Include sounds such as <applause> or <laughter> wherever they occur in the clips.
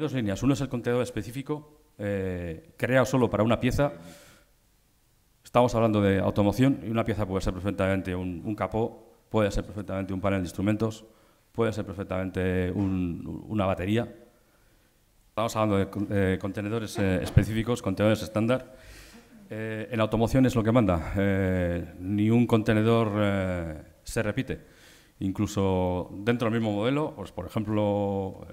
dos líneas. Uno es el contenedor específico, eh, creado solo para una pieza. Estamos hablando de automoción y una pieza puede ser perfectamente un, capó, puede ser perfectamente un panel de instrumentos, puede ser perfectamente una batería. Estamos hablando de eh, contenedores eh, específicos, contenedores estándar. en automoción es lo que manda. ni un contenedor se repite. Incluso dentro del mismo modelo, pues, por ejemplo,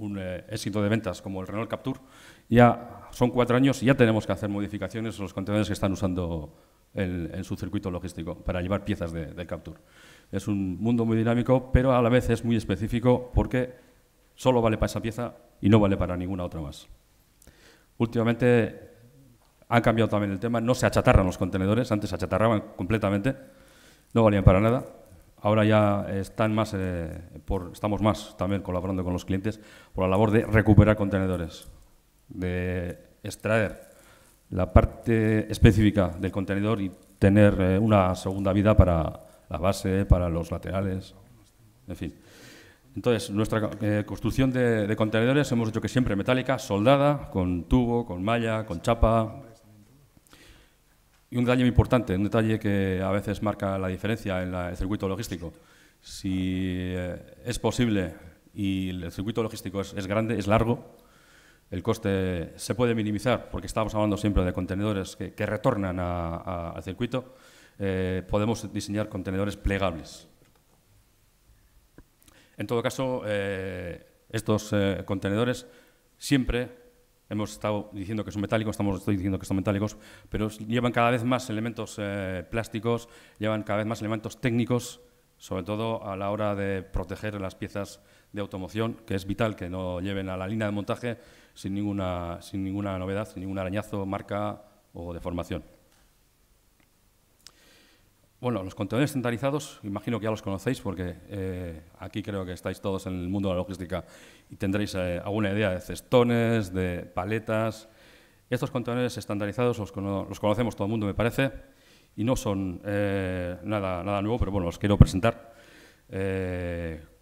un eh, éxito de ventas como el Renault Capture, ya son cuatro años y ya tenemos que hacer modificaciones en los contenedores que están usando en su circuito logístico para llevar piezas de, de, Capture. Es un mundo muy dinámico, pero a la vez es muy específico porque solo vale para esa pieza y no vale para ninguna otra más. Últimamente han cambiado también el tema, no se achatarran los contenedores, antes se achatarraban completamente, no valían para nada ahora ya están más, eh, por, estamos más también colaborando con los clientes por la labor de recuperar contenedores, de extraer la parte específica del contenedor y tener eh, una segunda vida para la base, para los laterales, en fin. Entonces, nuestra eh, construcción de contenedores hemos hecho que siempre metálica, soldada, con tubo, con malla, con chapa, y un detalle muy importante, un detalle que a veces marca la diferencia en el circuito logístico. Si eh, es posible y el circuito logístico es, grande, es largo, el coste se puede minimizar porque estamos hablando siempre de contenedores que, retornan al circuito. Eh, podemos diseñar contenedores plegables. En todo caso, eh, estos contenedores siempre Hemos estado diciendo que son metálicos, estamos estoy diciendo que son metálicos, pero llevan cada vez más elementos eh, plásticos, llevan cada vez más elementos técnicos, sobre todo a la hora de proteger las piezas de automoción, que es vital que no lleven a la línea de montaje sin ninguna, sin ninguna novedad, sin ningún arañazo, marca o deformación. Bueno, los contenedores estandarizados, imagino que ya los conocéis porque eh, aquí creo que estáis todos en el mundo de la logística y tendréis eh, alguna idea de cestones, de paletas. Estos contenedores estandarizados los, conocemos todo el mundo, me parece, y no son eh, nada, nuevo, pero bueno, los quiero presentar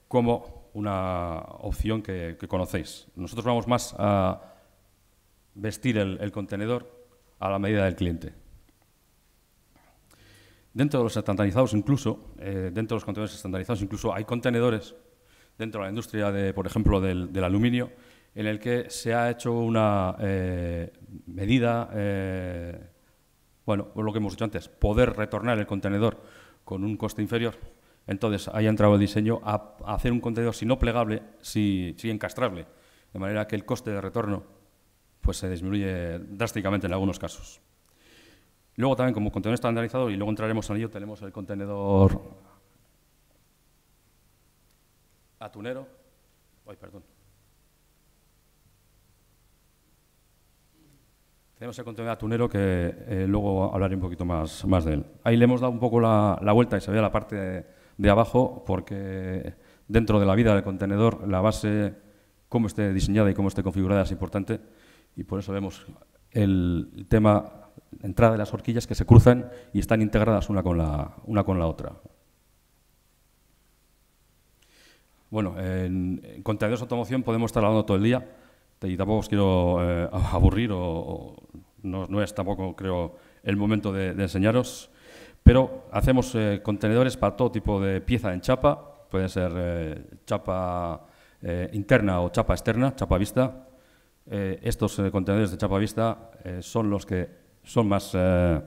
como una opción que, conocéis. Nosotros vamos más a vestir el contenedor a la medida del cliente. Dentro de los estandarizados incluso, eh, dentro de los contenedores estandarizados incluso hay contenedores dentro de la industria, de, por ejemplo, del, aluminio, en el que se ha hecho una eh, medida, eh, bueno, lo que hemos dicho antes, poder retornar el contenedor con un coste inferior. Entonces, ahí ha entrado el diseño a, hacer un contenedor, si no plegable, si, si, encastrable, de manera que el coste de retorno pues, se disminuye drásticamente en algunos casos. Luego también como contenedor estandarizado, y luego entraremos en ello, tenemos el contenedor atunero. perdón. Tenemos el contenedor atunero que eh, luego hablaré un poquito más, más de él. Ahí le hemos dado un poco la, vuelta y se ve la parte de, de abajo porque dentro de la vida del contenedor la base, cómo esté diseñada y cómo esté configurada es importante y por eso vemos el tema entrada de las horquillas que se cruzan y están integradas una con la, una con la otra. Bueno, en, contenedores de automoción podemos estar hablando todo el día y tampoco os quiero eh, <laughs> aburrir o, no, es tampoco, creo, el momento de, enseñaros, pero hacemos eh, contenedores para todo tipo de pieza en chapa, puede ser eh, chapa interna o chapa externa, chapa vista. estos contenedores de chapa vista son los que son más eh,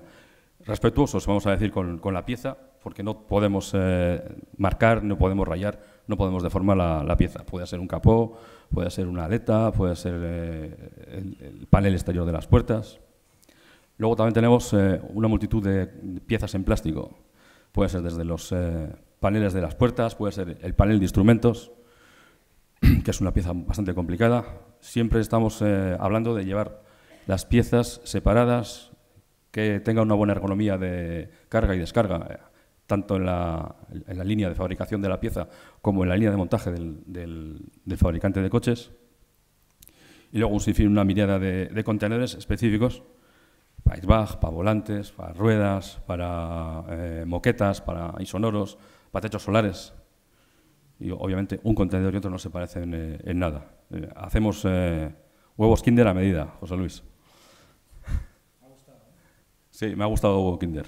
respetuosos, vamos a decir, con, con, la pieza, porque no podemos eh, marcar, no podemos rayar, no podemos deformar la, la, pieza. Puede ser un capó, puede ser una aleta, puede ser eh, el, el, panel exterior de las puertas. Luego también tenemos una multitud de piezas en plástico. Puede ser desde los paneles de las puertas, puede ser el panel de instrumentos, <clears throat> que es una pieza bastante complicada. Siempre estamos hablando de llevar las piezas separadas, que tenga una buena ergonomía de carga y descarga, eh, tanto en la, en la línea de fabricación de la pieza como en la línea de montaje del, del, fabricante de coches. Y luego un una mirada de, contenedores específicos para e-bag, para volantes, para ruedas, para eh, moquetas, para isonoros para techos solares. Y obviamente un contenedor y otro no se parecen eh, en nada. hacemos huevos Kinder a medida, José Luis. Sí, me ha gustado Kinder.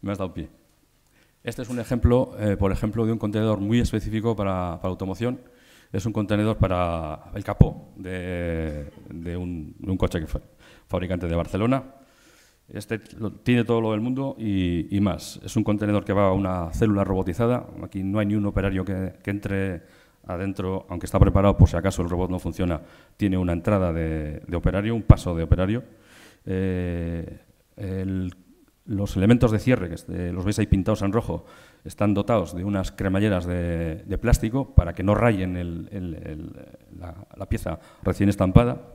Me has dado pie. Este es un ejemplo, eh, por ejemplo, de un contenedor muy específico para, automoción. Es un contenedor para el capó de, un, coche que fue fabricante de Barcelona. Este tiene todo lo del mundo y, más. Es un contenedor que va a una célula robotizada. Aquí no hay ni un operario que, entre adentro, aunque está preparado por si acaso el robot no funciona, tiene una entrada de, operario, un paso de operario. Eh, los elementos de cierre, que los veis ahí pintados en rojo, están dotados de unas cremalleras de, plástico para que no rayen la, pieza recién estampada.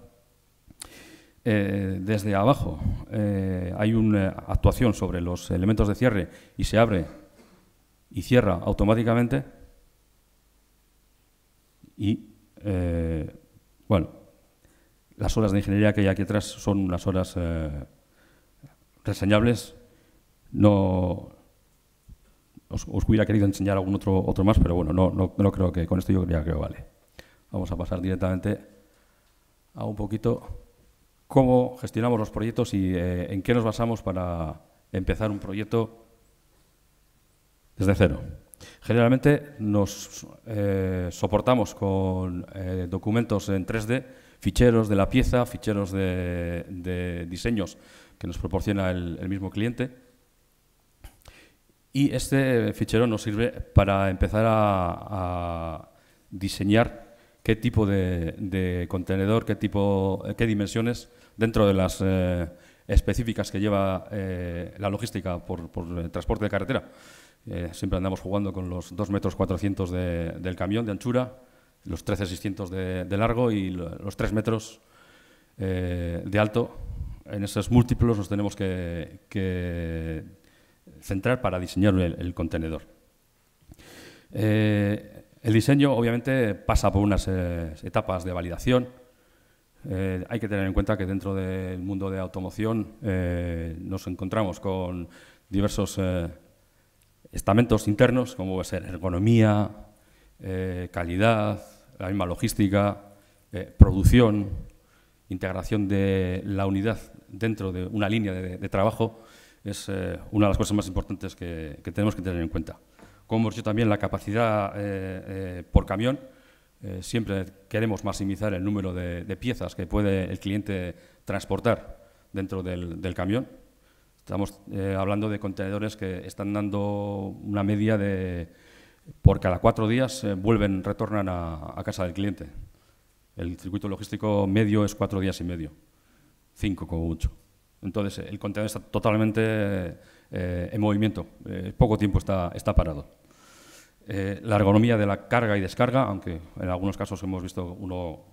Eh, desde abajo eh, hay una actuación sobre los elementos de cierre y se abre y cierra automáticamente. Y, eh, bueno, las horas de ingeniería que hay aquí atrás son unas horas enseñables No os, hubiera querido enseñar algún otro, otro más, pero bueno, no, no, creo que con esto yo creo que vale. Vamos a pasar directamente a un poquito cómo gestionamos los proyectos y eh, en qué nos basamos para empezar un proyecto desde cero. Generalmente nos eh, soportamos con eh, documentos en 3D, ficheros de la pieza, ficheros de diseños que nos proporciona el, mismo cliente. Y este fichero nos sirve para empezar a, diseñar qué tipo de, contenedor, qué, tipo, qué dimensiones dentro de las eh, específicas que lleva eh, la logística por, eh, transporte de carretera. siempre andamos jugando con los 2 metros 400 del camión de anchura, los 13 600 de, de largo y los 3 metros de alto en esos múltiplos nos tenemos que, centrar para diseñar el, contenedor. Eh, el diseño obviamente pasa por unas eh, etapas de validación. Eh, hay que tener en cuenta que dentro del mundo de automoción nos encontramos con diversos estamentos internos, como va a ser ergonomía, calidad, la misma logística, producción, integración de la unidad dentro de una línea de, trabajo es eh, una de las cosas más importantes que, tenemos que tener en cuenta. Como hemos dicho también, la capacidad eh, eh, por camión, siempre queremos maximizar el número de, piezas que puede el cliente transportar dentro del, camión. Estamos hablando de contenedores que están dando una media de, por cada cuatro días, vuelven, retornan a casa del cliente. El circuito logístico medio es cuatro días y medio. 5 como mucho. Entonces, el contenedor está totalmente eh, en movimiento, eh, poco tiempo está, parado. Eh, la ergonomía de la carga y descarga, aunque en algunos casos hemos visto uno,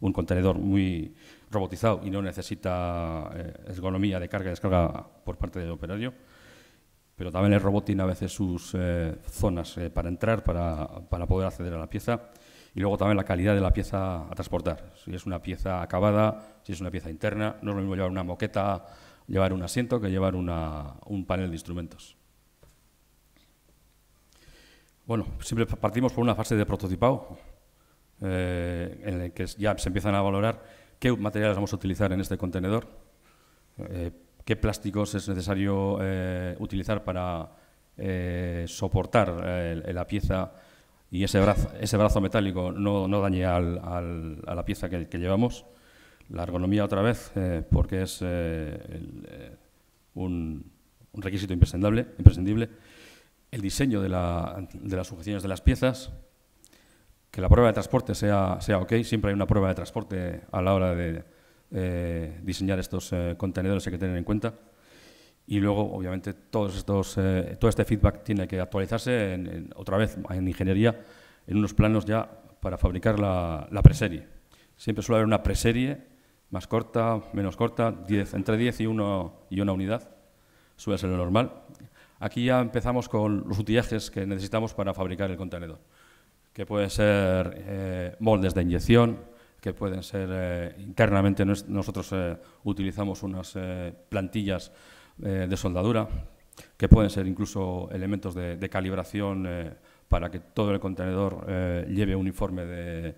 un contenedor muy robotizado y no necesita ergonomía de carga y descarga por parte del operario, pero también el robot tiene a veces sus zonas para entrar, para poder acceder a la pieza y luego también la calidad de la pieza a transportar. Si es una pieza acabada, si es una pieza interna, no es lo mismo llevar una moqueta, llevar un asiento que llevar un panel de instrumentos. Bueno, siempre partimos por una fase de prototipado, eh, en la que ya se empiezan a valorar qué materiales vamos a utilizar en este contenedor, eh, qué plásticos es necesario eh, utilizar para soportar la pieza y ese brazo, ese brazo metálico no, dañe a la pieza que, llevamos. La ergonomía otra vez, eh, porque es eh, eh, un, requisito imprescindible, imprescindible. El diseño de, las sujeciones de las piezas, que la prueba de transporte sea, sea ok, siempre hay una prueba de transporte a la hora de diseñar estos contenedores, hay que tener en cuenta. Y luego, obviamente, todos estos, eh, todo este feedback tiene que actualizarse en, otra vez en ingeniería en unos planos ya para fabricar la, preserie. Siempre suele haber una preserie más corta, menos corta, entre 10 y, 1 y una unidad, suele ser lo normal. Aquí ya empezamos con los utillajes que necesitamos para fabricar el contenedor, que pueden ser eh, moldes de inyección, que pueden ser eh, internamente nosotros utilizamos unas plantillas eh, de soldadura, que pueden ser incluso elementos de, calibración eh, para que todo el contenedor eh, lleve un informe de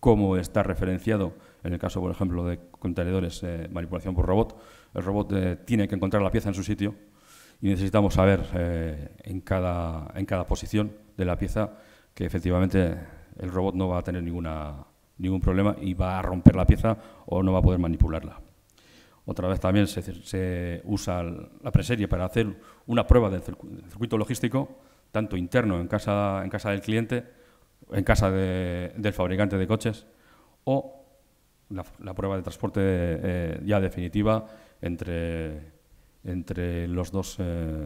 cómo está referenciado. En el caso, por ejemplo, de contenedores, manipulación por robot, el robot tiene que encontrar la pieza en su sitio y necesitamos saber en, cada, en cada posición de la pieza que efectivamente el robot no va a tener ninguna, ningún problema y va a romper la pieza o no va a poder manipularla otra vez también se, usa la preserie para hacer una prueba del circuito logístico, tanto interno en casa, en casa del cliente, en casa del fabricante de coches, o la, prueba de transporte eh, ya definitiva entre, entre los dos eh,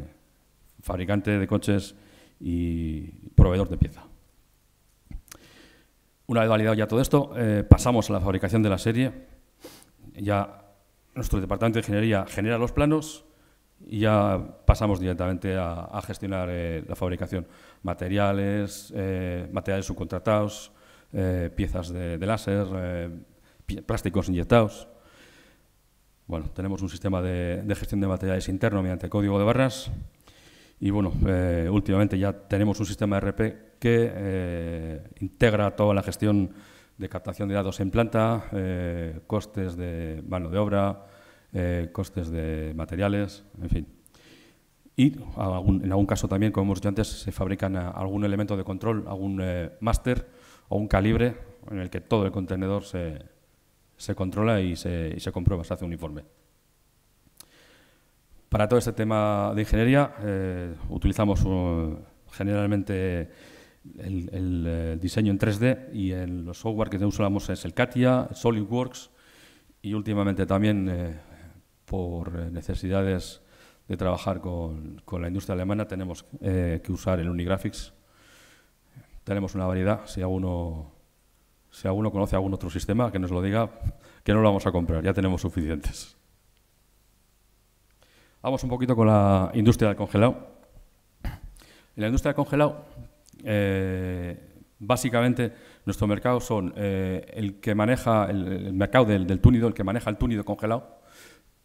fabricantes de coches y proveedor de pieza. Una vez validado ya todo esto, eh, pasamos a la fabricación de la serie. Ya nuestro departamento de ingeniería genera los planos y ya pasamos directamente a, gestionar eh, la fabricación. Materiales, eh, materiales subcontratados, eh, piezas de, láser, plásticos inyectados. Bueno, tenemos un sistema de, gestión de materiales interno mediante código de barras y bueno, últimamente ya tenemos un sistema RP que integra toda la gestión de captación de datos en planta, costes de mano de obra, eh, costes de materiales, en fin. Y en algún caso también, como hemos dicho antes, se fabrican eh, algún elemento de control, algún eh, máster o un calibre en el que todo el contenedor se, controla y se, se, comprueba, se hace un informe. Para todo este tema de ingeniería utilizamos generalmente el, diseño en 3D y el, los software que usamos es el Katia, SolidWorks y últimamente también por eh, necesidades de trabajar con, con la industria alemana, tenemos eh, que usar el Unigraphics. Tenemos una variedad. Si alguno, si alguno conoce algún otro sistema, que nos lo diga, que no lo vamos a comprar. Ya tenemos suficientes. Vamos un poquito con la industria del congelado. En la industria del congelado, eh, básicamente nuestro mercado son el que maneja el, mercado del, del, túnido, el que maneja el túnido congelado,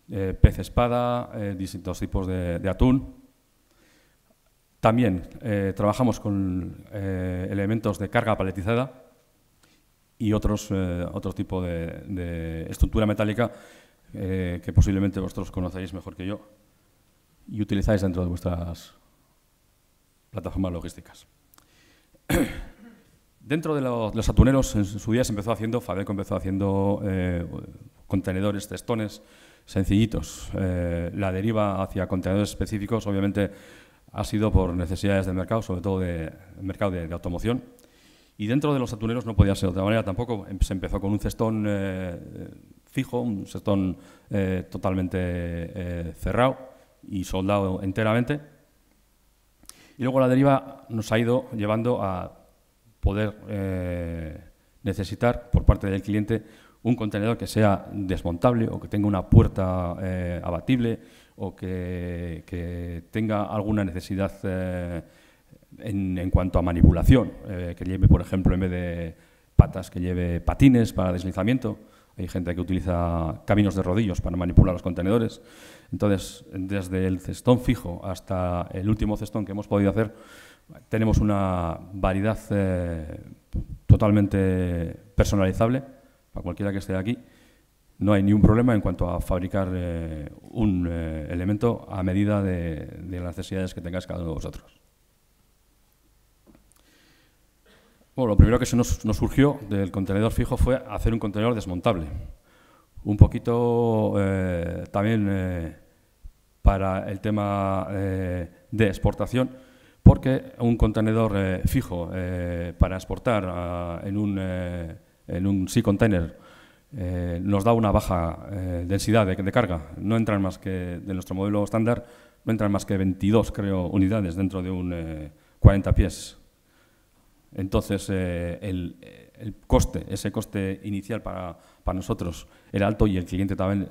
eh, pez espada, eh, distintos tipos de, atún. También eh, trabajamos con elementos de carga paletizada y otros, otro tipo de, estructura metálica que posiblemente vosotros conocéis mejor que yo y utilizáis dentro de vuestras plataformas logísticas. <coughs> Dentro de los, atuneros, en su día se empezó haciendo, fadeco empezó haciendo contenedores, testones, sencillitos. Eh, la deriva hacia contenedores específicos, obviamente, ha sido por necesidades del mercado, sobre todo de mercado de, automoción. Y dentro de los atuneros no podía ser de otra manera tampoco. Em, se empezó con un cestón eh, fijo, un cestón eh, totalmente cerrado y soldado enteramente. Y luego la deriva nos ha ido llevando a poder necesitar por parte del cliente un contenedor que sea desmontable o que tenga una puerta eh, abatible o que, tenga alguna necesidad eh, en, cuanto a manipulación, eh, que lleve, por ejemplo, en vez de patas, que lleve patines para deslizamiento. Hay gente que utiliza caminos de rodillos para manipular los contenedores. Entonces, desde el cestón fijo hasta el último cestón que hemos podido hacer, tenemos una variedad totalmente personalizable para cualquiera que esté aquí, no hay ningún problema en cuanto a fabricar eh, un eh, elemento a medida de, las necesidades que tengáis cada uno de vosotros. Bueno, lo primero que se nos, surgió del contenedor fijo fue hacer un contenedor desmontable. Un poquito eh, también para el tema de exportación, porque un contenedor fijo para exportar ah, en un en un sea container eh, nos da una baja eh, densidad de, carga. No entran más que, de nuestro modelo estándar, no entran más que 22, creo, unidades dentro de un 40 eh, pies. Entonces, el, coste, ese coste inicial para, para, nosotros era alto y el cliente también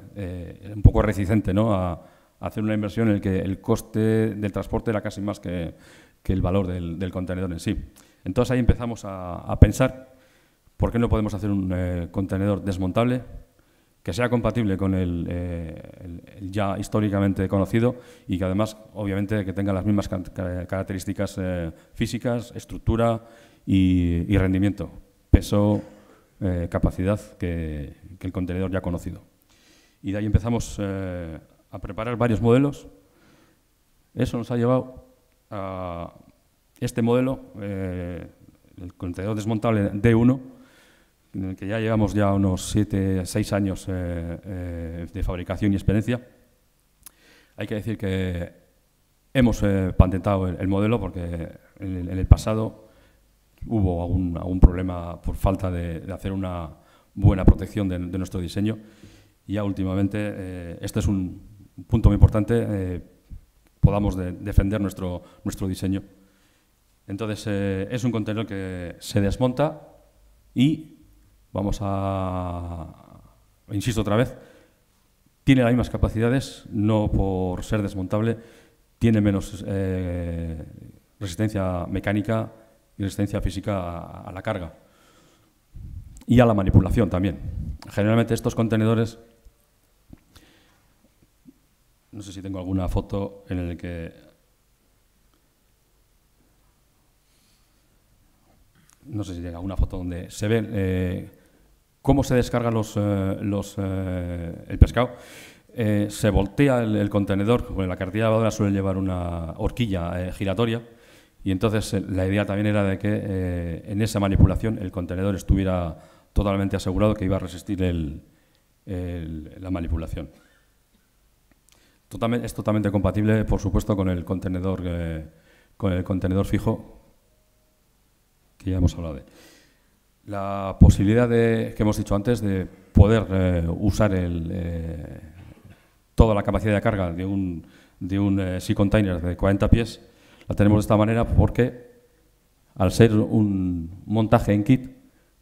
un poco resistente ¿no? a, hacer una inversión en la que el coste del transporte era casi más que, que el valor del, contenedor en sí. Entonces ahí empezamos a, a pensar ¿Por qué no podemos hacer un eh, contenedor desmontable que sea compatible con eh, el, ya históricamente conocido y que además, obviamente, que tenga las mismas características eh, físicas, estructura y, rendimiento, peso, capacidad que, el contenedor ya conocido. Y de ahí empezamos a preparar varios modelos. Eso nos ha llevado a este modelo, el contenedor desmontable D1, que ya llevamos ya unos 7, 6 años eh, eh, de fabricación y experiencia. Hay que decir que hemos eh, patentado el, modelo porque en el, pasado hubo algún, problema por falta de, hacer una buena protección de, nuestro diseño. Y ya últimamente, este es un punto muy importante, podamos defender nuestro, nuestro diseño. Entonces, es un contenedor que se desmonta y vamos a, insisto otra vez, tiene las mismas capacidades, no por ser desmontable, tiene menos eh, resistencia mecánica y resistencia física a, la carga y a la manipulación también. Generalmente estos contenedores, no sé si tengo alguna foto en la que... No sé si tengo alguna foto donde se ve... Eh, cómo se descarga los, eh, eh, el pescado. Eh, se voltea el, contenedor, porque la cartilla lavadora suele llevar una horquilla giratoria, y entonces la idea también era de que en esa manipulación el contenedor estuviera totalmente asegurado que iba a resistir la manipulación. Totalmente, es totalmente compatible, por supuesto, con el contenedor, con el contenedor fijo que ya hemos hablado de la posibilidad de, que hemos dicho antes de poder eh, usar el, eh, toda la capacidad de carga de un, de un eh, sea container de 40 pies, la tenemos de esta manera porque al ser un montaje en kit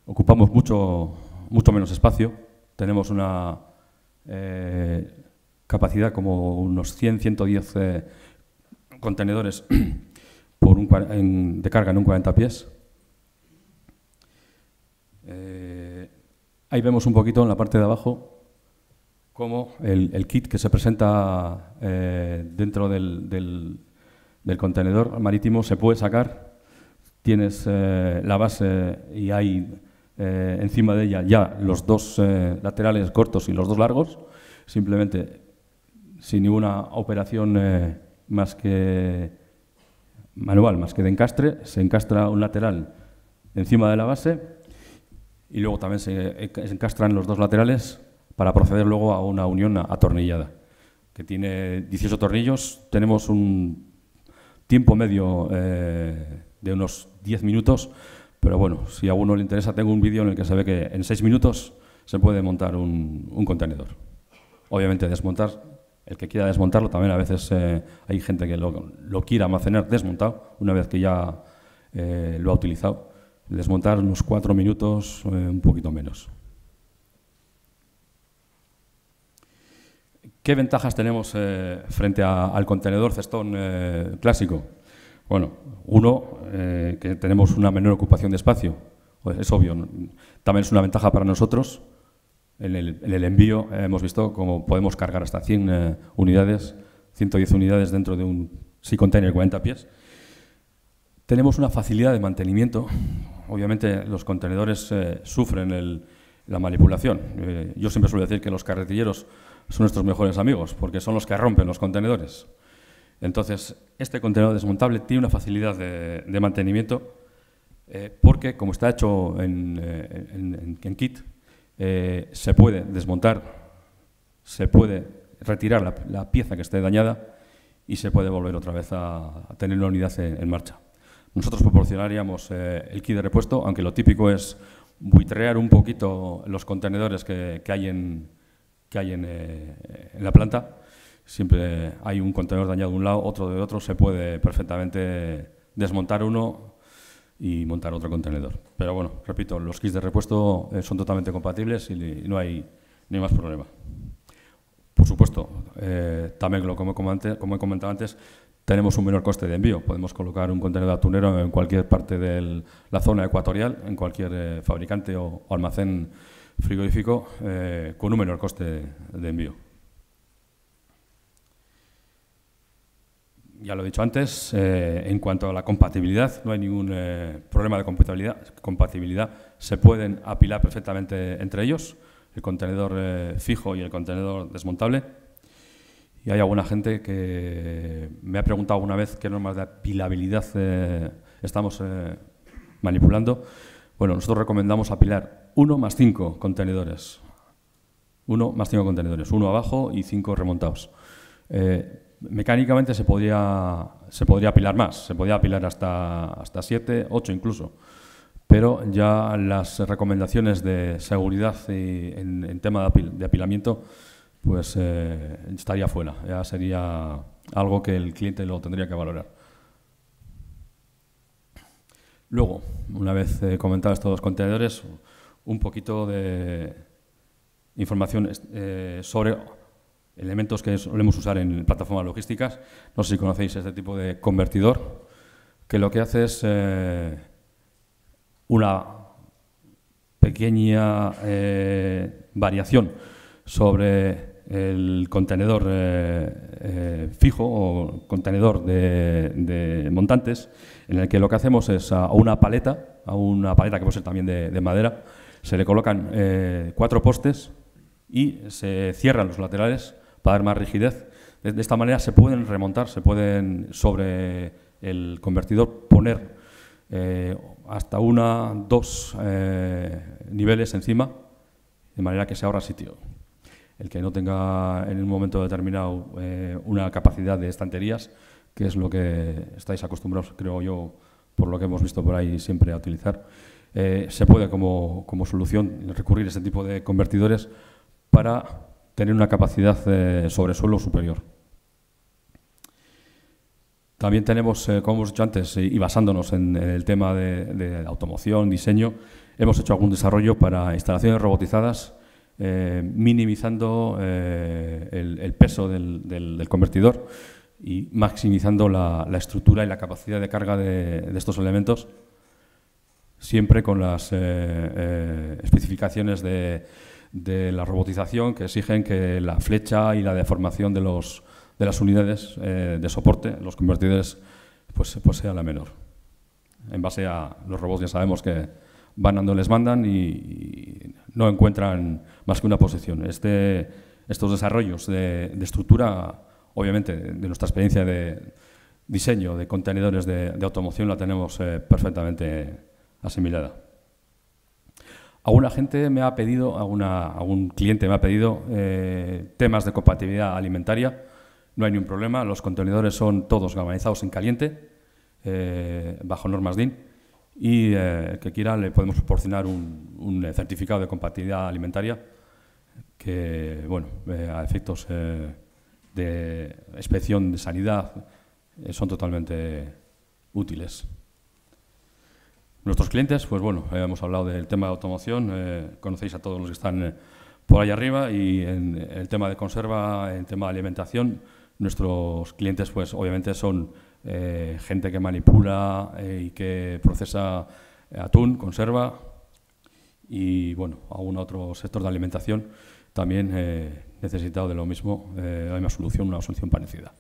ocupamos mucho, mucho menos espacio, tenemos una capacidad como unos 100, 110 contenedores <clears throat> por un, de carga en un 40 pies eh, ahí vemos un poquito en la parte de abajo cómo el, kit que se presenta eh, dentro del, contenedor marítimo se puede sacar. Tienes eh, la base y hay encima de ella ya los dos laterales cortos y los dos largos, simplemente sin ninguna operación más que manual, más que de encastre, se encastra un lateral encima de la base y luego también se encastran los dos laterales para proceder luego a una unión atornillada, que tiene 18 tornillos. Tenemos un tiempo medio eh, de unos 10 minutos, pero bueno, si a alguno le interesa, tengo un vídeo en el que se ve que en 6 minutos se puede montar un, contenedor. Obviamente desmontar, el que quiera desmontarlo, también a veces eh, hay gente que lo, quiera almacenar desmontado, una vez que ya eh, lo ha utilizado desmontar unos cuatro minutos, eh, un poquito menos. ¿Qué ventajas tenemos eh, frente al contenedor cestón eh, clásico? Bueno, uno, que tenemos una menor ocupación de espacio. es obvio, también es una ventaja para nosotros. En el, envío hemos visto cómo podemos cargar hasta 100 unidades, 110 unidades dentro de un sí container de 40 pies tenemos una facilidad de mantenimiento. Obviamente los contenedores eh, sufren la manipulación. Eh, yo siempre suelo decir que los carretilleros son nuestros mejores amigos porque son los que rompen los contenedores. Entonces, este contenedor desmontable tiene una facilidad de, mantenimiento eh, porque, como está hecho en, kit, se puede desmontar, se puede retirar la, pieza que esté dañada y se puede volver otra vez a, tener la unidad en marcha. Nosotros proporcionaríamos eh, el kit de repuesto, aunque lo típico es buitrear un poquito los contenedores que, hay, en, que hay eh, en, la planta. Siempre hay un contenedor dañado de un lado, otro de otro, se puede perfectamente desmontar uno y montar otro contenedor. Pero bueno, repito, los kits de repuesto eh, son totalmente compatibles y, no, hay, ni más problema. Por supuesto, también como, he comentado antes, tenemos un menor coste de envío. Podemos colocar un contenedor atunero en cualquier parte de la zona ecuatorial, en cualquier eh, fabricante o, almacén frigorífico, eh, con un menor coste de envío. Ya lo he dicho antes, eh, en cuanto a la compatibilidad, no hay ningún problema de compatibilidad. Se pueden apilar perfectamente entre ellos, el contenedor fijo y el contenedor desmontable. Y hay alguna gente que me ha preguntado alguna vez qué normas de apilabilidad eh, estamos eh, manipulando. Bueno, nosotros recomendamos apilar uno más 5 contenedores. Uno más cinco contenedores, uno abajo y cinco remontados. Eh, mecánicamente se podría, se podría apilar más, se podría apilar hasta, hasta 7, incluso. Pero ya las recomendaciones de seguridad en, tema de apilamiento pues eh, estaría fuera. Ya sería algo que el cliente lo tendría que valorar. Luego, una vez eh, comentados estos contenedores, un poquito de información eh, sobre elementos que solemos usar en plataformas logísticas. No sé si conocéis este tipo de convertidor, que lo que hace es una pequeña variación sobre el contenedor eh, eh, fijo o contenedor de, montantes, en el que lo que hacemos es a una paleta, a una paleta que puede ser también de, madera, se le colocan eh, cuatro postes y se cierran los laterales para dar más rigidez. De, esta manera se pueden remontar, se pueden sobre el convertidor poner hasta una, dos niveles encima, de manera que se ahorra sitio el que no tenga en un momento determinado eh, una capacidad de estanterías, que es lo que estáis acostumbrados, creo yo, por lo que hemos visto por ahí siempre a utilizar. Eh, se puede como, solución recurrir a este tipo de convertidores para tener una capacidad eh, sobre suelo superior. También tenemos, como hemos dicho antes, y basándonos en, el tema de, de, automoción, diseño, hemos hecho algún desarrollo para instalaciones robotizadas eh, minimizando eh, el, peso del, convertidor y maximizando la, estructura y la capacidad de carga de, estos elementos, siempre con las eh, especificaciones de, la robotización que exigen que la flecha y la deformación de, de las unidades de soporte, los convertidores, pues, pues sea la menor. En base a los robots ya sabemos que, van donde les mandan y, no encuentran más que una posición. Este, estos desarrollos de, estructura, obviamente, de nuestra experiencia de diseño de contenedores de, automoción la tenemos eh, perfectamente asimilada. Alguna gente me ha pedido, algún cliente me ha pedido eh, temas de compatibilidad alimentaria. No hay ningún problema, los contenedores son todos galvanizados en caliente, eh, bajo normas DIN y eh, que quiera le podemos proporcionar un, eh, certificado de compatibilidad alimentaria que, bueno, eh, a efectos de inspección de sanidad son totalmente útiles. Nuestros clientes, pues bueno, hemos hablado del tema de automoción, conocéis a todos los que están por ahí arriba y en el tema de conserva, en el tema de alimentación, nuestros clientes pues obviamente son eh, gente que manipula eh, y que procesa atún, conserva y bueno, algún otro sector de alimentación también eh, necesitado de lo mismo, hay una solución, una solución parecida.